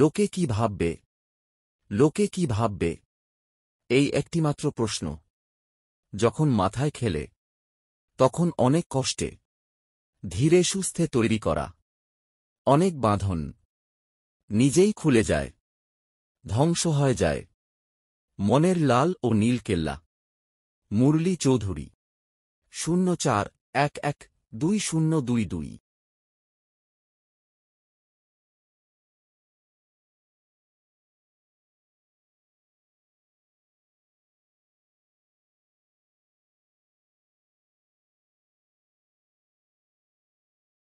লোকে কি ভাববে লোকে কি ভাববে এই একটিমাত্র প্রশ্ন যখন মাথায় খেলে তখন অনেক কষ্টে ধীরে সুস্থে তৈরি করা অনেক বাঁধন নিজেই খুলে যায় ধ্বংস হয়ে যায় মনের লাল ও নীল কেল্লা মুরলী চৌধুরী শূন্য চার এক এক দুই শূন্য দুই দুই